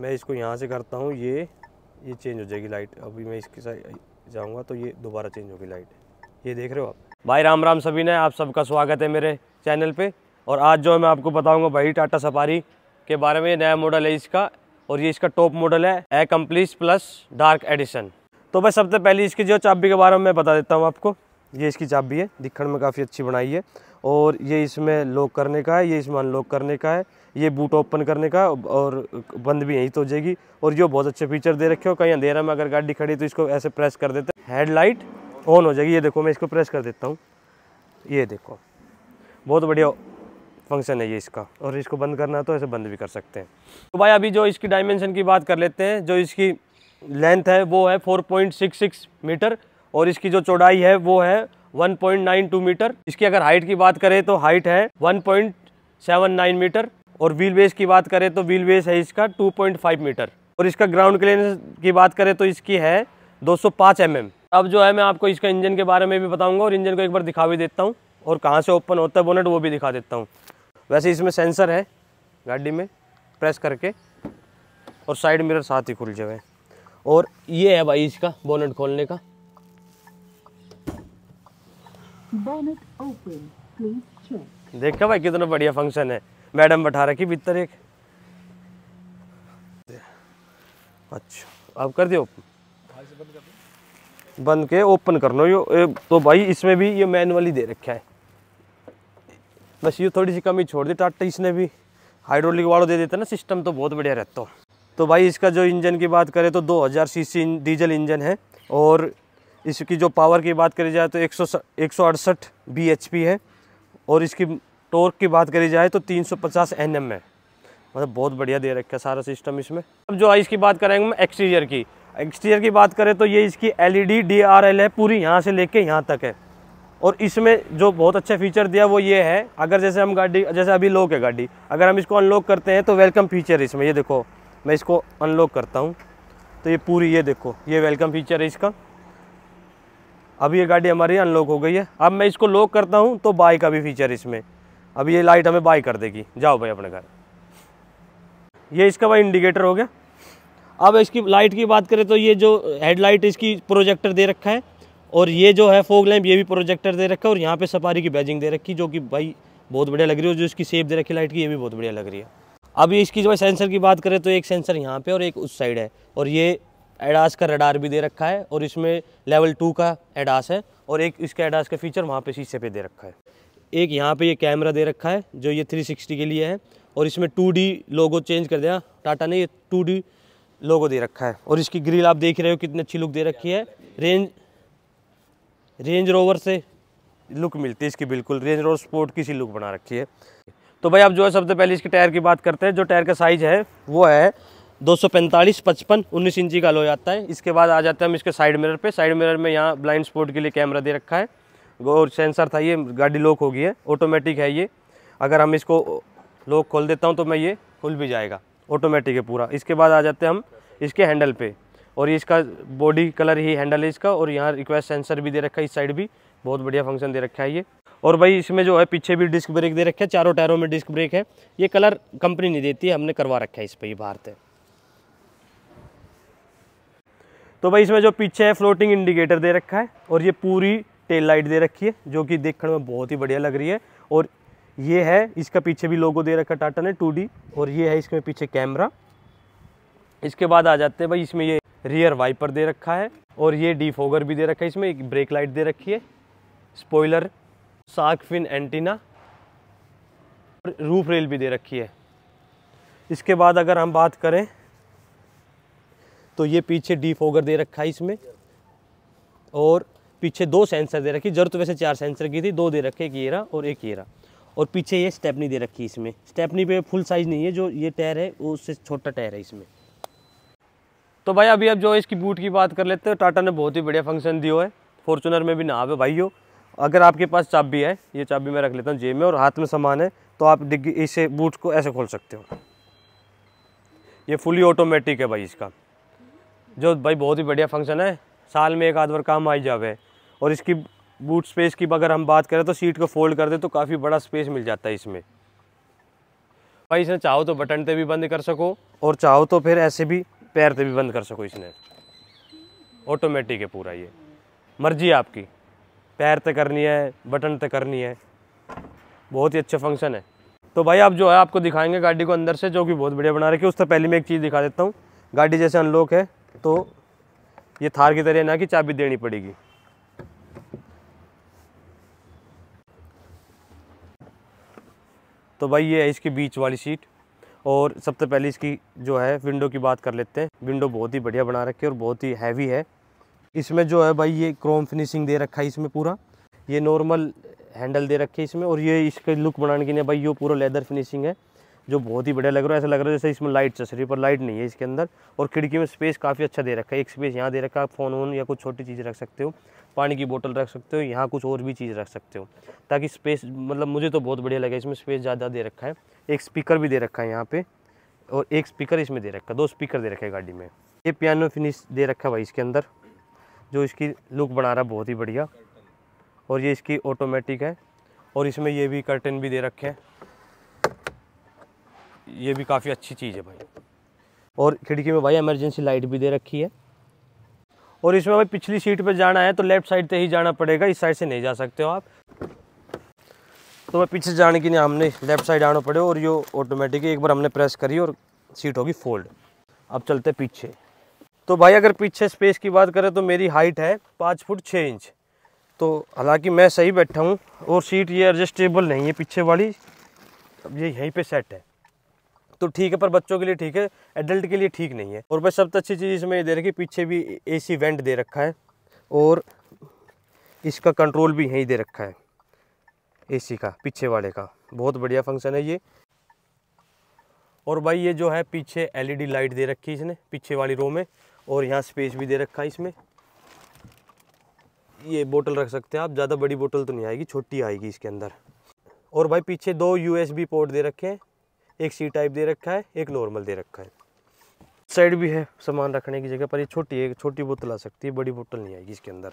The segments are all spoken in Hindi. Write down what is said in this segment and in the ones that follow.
मैं इसको यहाँ से करता हूँ ये ये चेंज हो जाएगी लाइट अभी मैं इसके साथ जाऊँगा तो ये दोबारा चेंज होगी लाइट ये देख रहे हो आप भाई राम राम सभी ने आप सबका स्वागत है मेरे चैनल पे और आज जो है मैं आपको बताऊँगा भाई टाटा सफारी के बारे में नया मॉडल है इसका और ये इसका टॉप मॉडल है accomplished plus dark edition तो भाई सबसे पहले इसकी जो चाबी के बारे में मैं बता देता हूँ आपको ये इसकी चाबी है दिखण में काफ़ी अच्छी बनाई है और ये इसमें लॉक करने का है ये इसमें अनलॉक करने का है ये बूट ओपन करने का और बंद भी यहीं तो हो जाएगी और जो बहुत अच्छे फीचर दे रखे हो कहीं अंधेरा में अगर गाड़ी खड़ी तो इसको ऐसे प्रेस कर देते हैं हेडलाइट ऑन हो जाएगी ये देखो मैं इसको प्रेस कर देता हूँ ये देखो बहुत बढ़िया फंक्शन है ये इसका और इसको बंद करना तो ऐसे बंद भी कर सकते हैं तो भाई अभी जो इसकी डायमेंशन की बात कर लेते हैं जो इसकी लेंथ है वो है 4.66 मीटर और इसकी जो चौड़ाई है वो है 1.92 मीटर इसकी अगर हाइट की बात करें तो हाइट है 1.79 मीटर और व्हील बेस की बात करें तो व्हील बेस है इसका 2.5 मीटर और इसका ग्राउंड क्लियरेंस की बात करें तो इसकी है 205 mm अब जो है मैं आपको इसका इंजन के बारे में भी बताऊंगा और इंजन को एक बार दिखा भी देता हूँ और कहाँ से ओपन होता है बोनेट वो भी दिखा देता हूँ वैसे इसमें सेंसर है गाड़ी में प्रेस करके और साइड मिरर साथ ही खुल जाए और ये है भाई इसका बोनेट खोलने का देखो देखा भाई कितना बढ़िया फंक्शन है मैडम बैठा रखी भीतर एक अच्छा अब कर दियो बंद के ओपन कर लो तो भाई इसमें भी ये मैनुअली दे रखा है बस ये थोड़ी सी कमी छोड़ दी टाटा इसने भी हाइड्रोलिक वालों दे देते ना सिस्टम तो बहुत बढ़िया रहता तो भाई इसका जो इंजन की बात करें तो 2000 सीसी डीजल इंजन है और इसकी जो पावर की बात करी जाए तो एक सौ एक सौ अड़सठ बी एच पी है और इसकी टॉर्क की बात करी जाए तो तीन सौ पचास एन एम है मतलब बहुत बढ़िया दे रखा है सारा सिस्टम इसमें अब जो इसकी बात करेंगे हम एक्सटीरियर की एक्सटीरियर की बात करें तो ये इसकी L E D D R L है पूरी यहाँ से लेके यहाँ तक है और इसमें जो बहुत अच्छा फीचर दिया वो ये है अगर जैसे हम गाड़ी जैसे अभी लॉक है गाड़ी अगर हम इसको अनलॉक करते हैं तो वेलकम फीचर है इसमें ये देखो मैं इसको अनलॉक करता हूँ तो ये पूरी ये देखो ये वेलकम फीचर है इसका अब ये गाड़ी हमारी अनलॉक हो गई है अब मैं इसको लॉक करता हूँ तो बाई का भी फीचर इसमें अब ये लाइट हमें बाई कर देगी जाओ भाई अपने घर ये इसका भाई इंडिकेटर हो गया अब इसकी लाइट की बात करें तो ये जो हेडलाइट इसकी प्रोजेक्टर दे रखा है और ये जो है फोग लैम्प ये भी प्रोजेक्टर दे रखा है और यहाँ पे सफारी की बैजिंग दे रखी जो कि भाई बहुत बढ़िया लग रही है और जो इसकी सेप दे रखी लाइट की ये भी बहुत बढ़िया लग रही है अब इसकी जो है सेंसर की बात करें तो एक सेंसर यहाँ पे और एक उस साइड है और ये एडास का रडार भी दे रखा है और इसमें लेवल टू का एडास है और एक इसका एडास का फीचर वहाँ पे शीशे पे दे रखा है एक यहाँ पे ये कैमरा दे रखा है जो ये 360 के लिए है और इसमें 2D लोगो चेंज कर दिया टाटा ने ये 2D लोगो दे रखा है और इसकी ग्रिल आप देख रहे हो कितनी अच्छी लुक दे रखी है रेंज रेंज रोवर से लुक मिलती है इसकी बिल्कुल रेंज रोवर स्पोर्ट की सी लुक बना रखी है तो भाई आप जो है सबसे पहले इसके टायर की बात करते हैं जो टायर का साइज़ है वो है दो सौ पैंतालीस पचपन उन्नीस इंची का लो जाता है इसके बाद आ जाते हैं हम इसके साइड मिरर पे साइड मिरर में यहाँ ब्लाइंड स्पॉट के लिए कैमरा दे रखा है और सेंसर था ये गाड़ी लॉक हो गई है ऑटोमेटिक है ये अगर हम इसको लॉक खोल देता हूँ तो मैं ये खुल भी जाएगा ऑटोमेटिक है पूरा इसके बाद आ जाते हैं हम इसके हैंडल पर और ये इसका बॉडी कलर ही हैंडल है इसका और यहाँ रिक्वेस्ट सेंसर भी दे रखा है इस साइड भी बहुत बढ़िया फंक्शन दे रखा है ये और भाई इसमें जो है पीछे भी डिस्क ब्रेक दे रखे हैं चारों टायरों में डिस्क ब्रेक है ये कलर कंपनी नहीं देती है हमने करवा रखा है इस पर ये भारत है तो भाई इसमें जो पीछे है फ्लोटिंग इंडिकेटर दे रखा है और ये पूरी टेल लाइट दे रखी है जो कि देखने में बहुत ही बढ़िया लग रही है और ये है इसका पीछे भी लोगो दे रखा टाटा ने टू और ये है इसमें पीछे कैमरा इसके बाद आ जाते हैं भाई इसमें ये रियर वाइपर दे रखा है और ये डीफोगर भी दे रखा है इसमें एक ब्रेक लाइट दे रखी है spoiler shark fin antenna roof rail भी दे रखी है इसके बाद अगर हम बात करें तो ये पीछे डी फोगर दे रखा है इसमें और पीछे दो सेंसर दे रखी जरूरत वैसे चार सेंसर की थी दो दे रखे एक येरा और एक येरा और पीछे ये स्टेपनी दे रखी है इसमें स्टेपनी पे फुल साइज़ नहीं है जो ये टायर है वो उससे छोटा टायर है इसमें तो भाई अभी अब जो इसकी बूट की बात कर लेते हैं टाटा ने बहुत ही बढ़िया फंक्शन दिया है फॉर्चुनर में भी ना आवे भाई हो अगर आपके पास चाबी है ये चाबी मैं रख लेता हूँ जेब में और हाथ में सामान है तो आप डिग्गी इसे बूट को ऐसे खोल सकते हो ये फुली ऑटोमेटिक है भाई इसका जो भाई बहुत ही बढ़िया फंक्शन है साल में एक आध बार काम आई जावे और इसकी बूट स्पेस की अगर हम बात करें तो सीट को फोल्ड कर दे तो काफ़ी बड़ा स्पेस मिल जाता है इसमें भाई इसने चाहो तो बटन पर भी बंद कर सको और चाहो तो फिर ऐसे भी पैर पर भी बंद कर सको इसने ऑटोमेटिक है पूरा ये मर्जी आपकी पैर तय करनी है बटन तय करनी है बहुत ही अच्छा फंक्शन है तो भाई आप जो है आपको दिखाएंगे गाड़ी को अंदर से जो कि बहुत बढ़िया बना रखी है उससे पहले मैं एक चीज़ दिखा देता हूँ गाड़ी जैसे अनलॉक है तो ये थार की तरह ना कि चाबी देनी पड़ेगी तो भाई ये है इसकी बीच वाली सीट और सबसे पहले इसकी जो है विंडो की बात कर लेते हैं विंडो बहुत ही बढ़िया बना रखी है और बहुत ही हैवी है इसमें जो है भाई ये क्रोम फिनिशिंग दे रखा है इसमें पूरा ये नॉर्मल हैंडल दे रखे है इसमें और ये इसके लुक बनाने के लिए भाई ये पूरा लेदर फिनिशिंग है जो बहुत ही बढ़िया लग रहा है ऐसा लग रहा है जैसे इसमें लाइट चस रही है पर लाइट नहीं है इसके अंदर और खिड़की में स्पेस काफ़ी अच्छा दे रखा है एक स्पेस यहाँ दे रखा है फ़ोन वोन या कुछ छोटी चीज़ रख सकते हो पानी की बोतल रख सकते हो यहाँ कुछ और भी चीज़ रख सकते हो ताकि स्पेस मतलब मुझे तो बहुत बढ़िया लगा इसमें स्पेस ज़्यादा दे रखा है एक स्पीकर भी दे रखा है यहाँ पर और एक स्पीकर इसमें दे रखा है दो स्पीकर दे रखे गाड़ी में ये पियानो फिनिश दे रखा है भाई इसके अंदर जो इसकी लुक बना रहा है बहुत ही बढ़िया और ये इसकी ऑटोमेटिक है और इसमें ये भी कर्टन भी दे रखे हैं ये भी काफ़ी अच्छी चीज़ है भाई और खिड़की में भाई एमरजेंसी लाइट भी दे रखी है और इसमें भाई पिछली सीट पर जाना है तो लेफ्ट साइड से ही जाना पड़ेगा इस साइड से नहीं जा सकते हो आप तो भाई पीछे जाने के लिए हमने लेफ्ट साइड आना पड़े और ये ऑटोमेटिक एक बार हमने प्रेस करी और सीट होगी फोल्ड अब चलते पीछे तो भाई अगर पीछे स्पेस की बात करें तो मेरी हाइट है पाँच फुट छः इंच तो हालांकि मैं सही बैठा हूँ और सीट ये एडजस्टेबल नहीं है पीछे वाली अब ये यहीं पे सेट है तो ठीक है पर बच्चों के लिए ठीक है एडल्ट के लिए ठीक नहीं है और बस सबसे अच्छी चीज़ इसमें ये दे रखी पीछे भी एसी वेंट दे रखा है और इसका कंट्रोल भी यहीं दे रखा है एसी का पीछे वाले का बहुत बढ़िया फंक्शन है ये और भाई ये जो है पीछे एलईडी लाइट e दे रखी है इसने पीछे वाली रो में और यहाँ स्पेस भी दे रखा है इसमें ये बोतल रख सकते हैं आप ज़्यादा बड़ी बोतल तो नहीं आएगी छोटी आएगी इसके अंदर और भाई पीछे दो यूएसबी पोर्ट दे रखे हैं एक सी टाइप दे रखा है एक नॉर्मल दे रखा है साइड भी है सामान रखने की जगह पर ये छोटी है छोटी बोतल आ सकती है बड़ी बोतल नहीं आएगी इसके अंदर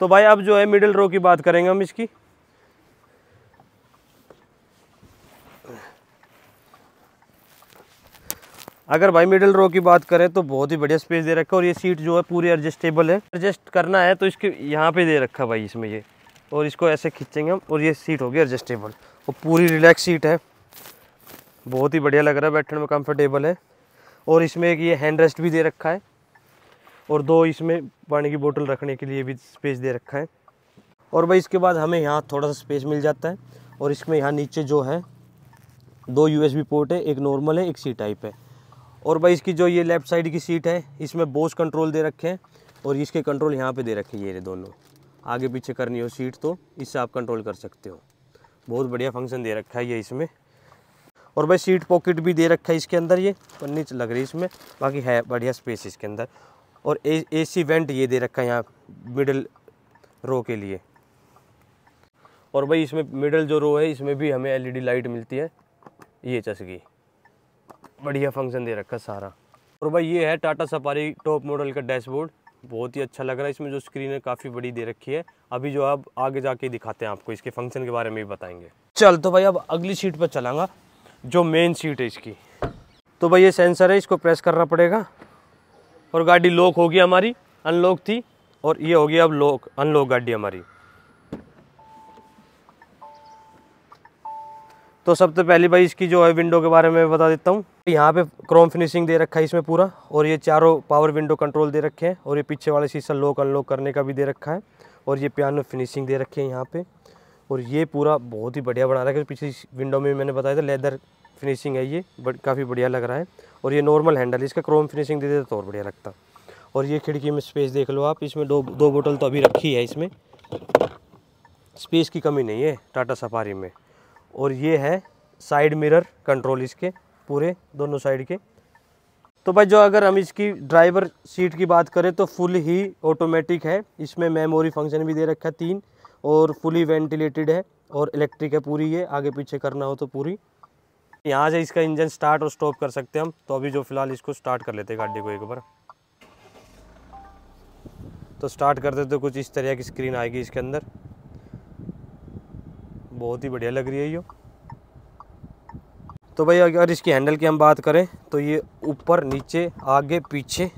तो भाई अब जो है मिडिल रो की बात करेंगे हम इसकी अगर भाई मिडिल रो की बात करें तो बहुत ही बढ़िया स्पेस दे रखा है और ये सीट जो है पूरी एडजस्टेबल है एडजस्ट करना है तो इसके यहाँ पे दे रखा भाई इसमें ये और इसको ऐसे खींचेंगे हम और ये सीट होगी एडजस्टेबल और पूरी रिलैक्स सीट है बहुत ही बढ़िया लग रहा है बैठने में कंफर्टेबल है और इसमें एक ये हैंड रेस्ट भी दे रखा है और दो इसमें पानी की बोतल रखने के लिए भी स्पेस दे रखा है और भाई इसके बाद हमें यहाँ थोड़ा सा स्पेस मिल जाता है और इसमें यहाँ नीचे जो है दो यू पोर्ट है एक नॉर्मल है एक सी टाइप है और भाई इसकी जो ये लेफ़्ट साइड की सीट है इसमें बोस कंट्रोल दे रखे हैं और इसके कंट्रोल यहाँ पे दे रखे हैं ये दोनों आगे पीछे करनी हो सीट तो इससे आप कंट्रोल कर सकते हो बहुत बढ़िया फंक्शन दे रखा है ये इसमें और भाई सीट पॉकेट भी दे रखा है इसके अंदर ये नीचे लग रही है इसमें बाकी है बढ़िया स्पेस इसके अंदर और ए सी वेंट ये दे रखा है यहाँ मिडल रो के लिए और भाई इसमें मिडल जो रो है इसमें भी हमें एलईडी लाइट मिलती है ये चसगी बढ़िया फंक्शन दे रखा सारा और भाई ये है टाटा सफारी टॉप मॉडल का डैशबोर्ड बहुत ही अच्छा लग रहा है इसमें जो स्क्रीन है काफ़ी बड़ी दे रखी है अभी जो आप आगे जाके दिखाते हैं आपको इसके फंक्शन के बारे में भी बताएंगे चल तो भाई अब अगली सीट पर चलाऊंगा जो मेन सीट है इसकी तो भाई ये सेंसर है इसको प्रेस करना पड़ेगा और गाड़ी लॉक होगी हमारी अनलॉक थी और ये होगी अब लॉक अनलॉक गाड़ी हमारी तो सबसे पहले भाई इसकी जो है विंडो के बारे में बता देता हूँ यहाँ पे क्रोम फिनिशिंग दे रखा है इसमें पूरा और ये चारों पावर विंडो कंट्रोल दे रखे हैं और ये पीछे वाले शीशा लॉक अनलॉक करने का भी दे रखा है और ये पियानो फिनिशिंग दे रखी है यहाँ पे और ये पूरा बहुत ही बढ़िया बना रखा है पिछली विंडो में मैंने बताया था लेदर फिनिशिंग है ये बट काफ़ी बढ़िया लग रहा है और ये नॉर्मल हैंडल इसका क्रोम फिनिशिंग दे देते तो और बढ़िया लगता और ये खिड़की में स्पेस देख लो आप इसमें दो दो बोतल तो अभी रखी है इसमें स्पेस की कमी नहीं है टाटा सफारी में और ये है साइड मिरर कंट्रोल इसके पूरे दोनों साइड के तो भाई जो अगर हम इसकी ड्राइवर सीट की बात करें तो फुल ही ऑटोमेटिक है इसमें मेमोरी फंक्शन भी दे रखा है तीन और फुली वेंटिलेटेड है और इलेक्ट्रिक है पूरी ये आगे पीछे करना हो तो पूरी यहाँ से इसका इंजन स्टार्ट और स्टॉप कर सकते हैं हम तो अभी जो फिलहाल इसको स्टार्ट कर लेते हैं गाड़ी को एक बार तो स्टार्ट करते तो कुछ इस तरह की स्क्रीन आएगी इसके अंदर बहुत ही बढ़िया लग रही है ये तो भाई अगर इसकी हैंडल की हम बात करें तो ये ऊपर नीचे आगे पीछे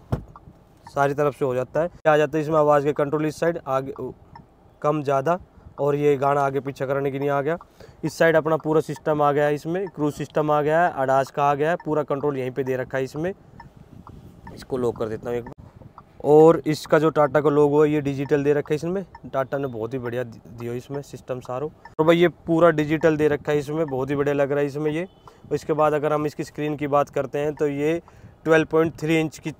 सारी तरफ से हो जाता है आ जाता है इसमें आवाज़ के कंट्रोल इस साइड आगे कम ज़्यादा और ये गाना आगे पीछे करने के लिए आ गया इस साइड अपना पूरा सिस्टम आ गया है इसमें क्रूज सिस्टम आ गया है अडाज का आ गया है पूरा कंट्रोल यहीं पे दे रखा है इसमें इसको लो कर देता हूँ एक और इसका जो टाटा का लोगो है ये डिजिटल दे रखा है इसमें टाटा ने बहुत ही बढ़िया दिया इसमें सिस्टम सारो और भाई ये पूरा डिजिटल दे रखा है इसमें बहुत ही बढ़िया लग रहा है इसमें ये इसके बाद अगर हम इसकी स्क्रीन की बात करते हैं तो ये ट्वेल्व इंच की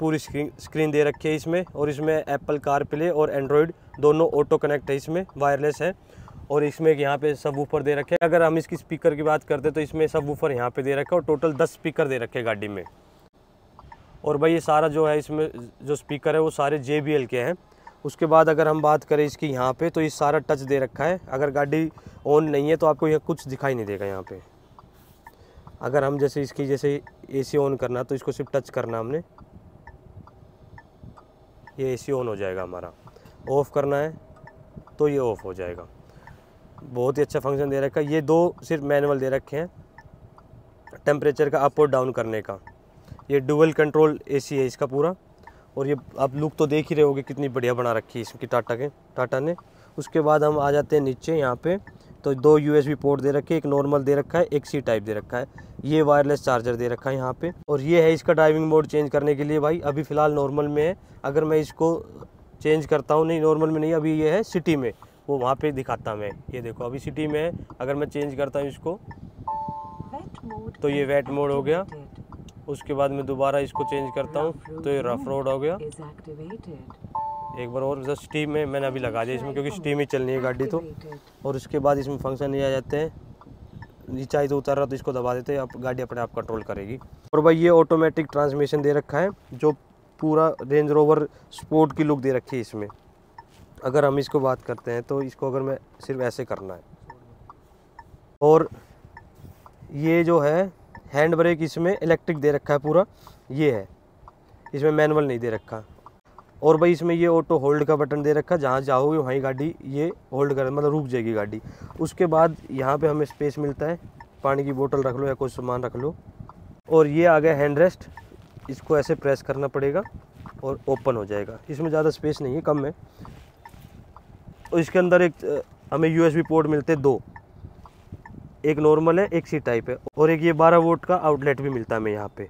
पूरी स्क्रीन स्क्रीन दे रखी है इसमें और इसमें एप्पल कार प्ले और एंड्रॉयड दोनों ऑटो कनेक्ट है इसमें वायरलेस है और इसमें एक यहाँ पे सब ऊपर दे रखे अगर हम इसकी स्पीकर की बात करते तो इसमें सब ऊपर यहाँ पे दे रखे और टोटल दस स्पीकर दे रखे गाड़ी में और भाई ये सारा जो है इसमें जो स्पीकर है वो सारे जे के हैं उसके बाद अगर हम बात करें इसकी यहाँ पर तो ये सारा टच दे रखा है अगर गाड़ी ऑन नहीं है तो आपको यह कुछ दिखाई नहीं देगा यहाँ पर अगर हम जैसे इसकी जैसे ए ऑन करना तो इसको सिर्फ टच करना हमने ये एसी ऑन हो जाएगा हमारा ऑफ़ करना है तो ये ऑफ़ हो जाएगा बहुत ही अच्छा फंक्शन दे रखा है ये दो सिर्फ मैनुअल दे रखे हैं टेम्परेचर का अप और डाउन करने का ये डुअल कंट्रोल एसी है इसका पूरा और ये आप लुक तो देख ही रहे होगे कितनी बढ़िया बना रखी है इसकी टाटा के टाटा ने उसके बाद हम आ जाते हैं नीचे यहाँ पर तो दो यू पोर्ट दे रखे एक नॉर्मल दे रखा है एक सी टाइप दे रखा है ये वायरलेस चार्जर दे रखा है यहाँ पे और ये है इसका ड्राइविंग मोड चेंज करने के लिए भाई अभी फ़िलहाल नॉर्मल में है अगर मैं इसको चेंज करता हूँ नहीं नॉर्मल में नहीं अभी ये है सिटी में वो वहाँ पे दिखाता मैं ये देखो अभी सिटी में है अगर मैं चेंज करता हूँ इसको तो ये वेट मोड हो गया उसके बाद मैं दोबारा इसको चेंज करता हूँ तो ये रफ रोड हो गया एक बार और जस्ट स्टीम में मैंने अभी लगा दिया इसमें क्योंकि स्टीम ही चलनी है गाड़ी तो और उसके बाद इसमें फंक्शन ये आ जाते हैं ही तो उतर रहा तो इसको दबा देते हैं आप गाड़ी अपने आप कंट्रोल करेगी और भाई ये ऑटोमेटिक ट्रांसमिशन दे रखा है जो पूरा रेंज रोवर स्पोर्ट की लुक दे रखी है इसमें अगर हम इसको बात करते हैं तो इसको अगर मैं सिर्फ ऐसे करना है और ये जो है हैंड ब्रेक इसमें इलेक्ट्रिक दे रखा है पूरा ये है इसमें मैनुअल नहीं दे रखा और भाई इसमें ये ऑटो होल्ड का बटन दे रखा जहाँ जाओगे वहीं गाड़ी ये होल्ड कर मतलब रुक जाएगी गाड़ी उसके बाद यहाँ पे हमें स्पेस मिलता है पानी की बोतल रख लो या कोई सामान रख लो और ये आ गया हैंड रेस्ट इसको ऐसे प्रेस करना पड़ेगा और ओपन हो जाएगा इसमें ज़्यादा स्पेस नहीं है कम है और इसके अंदर एक हमें यू पोर्ट मिलते दो एक नॉर्मल है एक सी टाइप है और एक ये बारह वोट का आउटलेट भी मिलता है हमें यहाँ पर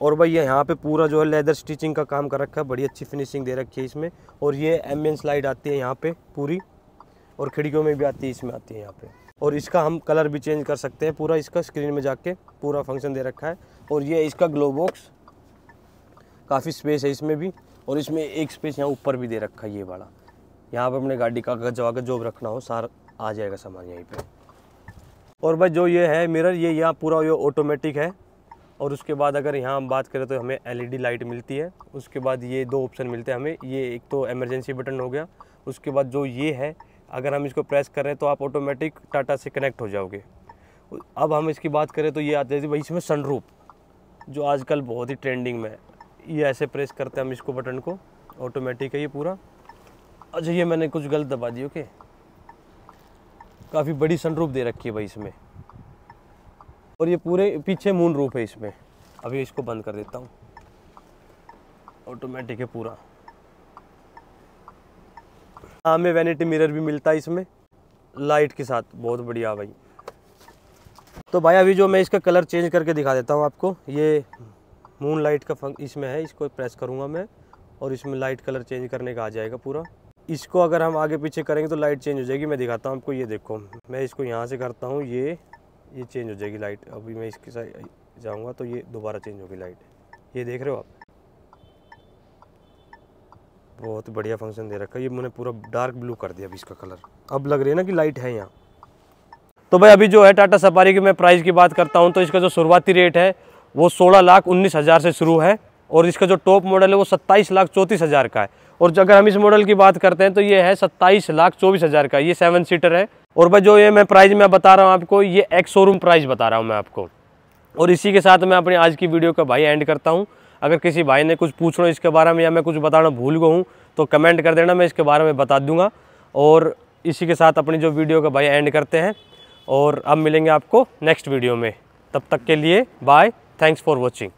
और भाई ये यहाँ पे पूरा जो है लेदर स्टिचिंग का काम कर रखा है बड़ी अच्छी फिनिशिंग दे रखी है इसमें और ये एन लाइट आती है यहाँ पे पूरी और खिड़कियों में भी आती है इसमें आती है यहाँ पे और इसका हम कलर भी चेंज कर सकते हैं पूरा इसका स्क्रीन में जाके पूरा फंक्शन दे रखा है और ये इसका ग्लो बॉक्स काफ़ी स्पेस है इसमें भी और इसमें एक स्पेस यहाँ ऊपर भी दे रखा है ये वाला यहाँ पर अपने गाड़ी का कागज वागज जो रखना हो सारा आ जाएगा सामान यहीं पर और भाई जो ये है मिरर ये यहाँ पूरा ये ऑटोमेटिक है और उसके बाद अगर यहाँ हम बात करें तो हमें एलईडी लाइट e मिलती है उसके बाद ये दो ऑप्शन मिलते हैं हमें ये एक तो एमरजेंसी बटन हो गया उसके बाद जो ये है अगर हम इसको प्रेस करें तो आप ऑटोमेटिक टाटा से कनेक्ट हो जाओगे अब हम इसकी बात करें तो ये आते थे भाई इसमें सनरूप जो आजकल बहुत ही ट्रेंडिंग में है ये ऐसे प्रेस करते हैं हम इसको बटन को ऑटोमेटिक है ये पूरा अच्छा ये मैंने कुछ गलत दबा दी ओके काफ़ी बड़ी सनरूप दे रखी है भाई इसमें और ये पूरे पीछे मून रूप है इसमें अभी इसको बंद कर देता हूँ ऑटोमेटिक है पूरा हमें वैनिटी मिरर भी मिलता है इसमें लाइट के साथ बहुत बढ़िया भाई तो भाई अभी जो मैं इसका कलर चेंज करके दिखा देता हूँ आपको ये मून लाइट का फंक इसमें है इसको प्रेस करूँगा मैं और इसमें लाइट कलर चेंज करने का आ जाएगा पूरा इसको अगर हम आगे पीछे करेंगे तो लाइट चेंज हो जाएगी मैं दिखाता हूँ आपको ये देखो मैं इसको यहाँ से करता हूँ ये ये चेंज हो जाएगी लाइट अभी मैं इसके साथ जाऊँगा तो ये दोबारा चेंज होगी लाइट ये देख रहे हो आप बहुत बढ़िया फंक्शन दे रखा है ये मैंने पूरा डार्क ब्लू कर दिया अभी इसका कलर अब लग रही है ना कि लाइट है यहाँ तो भाई अभी जो है टाटा सफारी की मैं प्राइस की बात करता हूँ तो इसका जो शुरुआती रेट है वो सोलह लाख उन्नीस हज़ार से शुरू है और इसका जो टॉप मॉडल है वो सत्ताईस लाख चौंतीस हज़ार का है और अगर हम इस मॉडल की बात करते हैं तो ये है सत्ताईस लाख चौबीस हज़ार का ये सेवन सीटर है और भाई जो ये मैं प्राइस मैं बता रहा हूँ आपको ये एक शोरूम प्राइस बता रहा हूँ मैं आपको और इसी के साथ मैं अपनी आज की वीडियो का भाई एंड करता हूँ अगर किसी भाई ने कुछ रहा इसके बारे में या मैं कुछ बताना भूल गया हूँ तो कमेंट कर देना मैं इसके बारे में बता दूंगा और इसी के साथ अपनी जो वीडियो का भाई एंड करते हैं और अब मिलेंगे आपको नेक्स्ट वीडियो में तब तक के लिए बाय थैंक्स फॉर वॉचिंग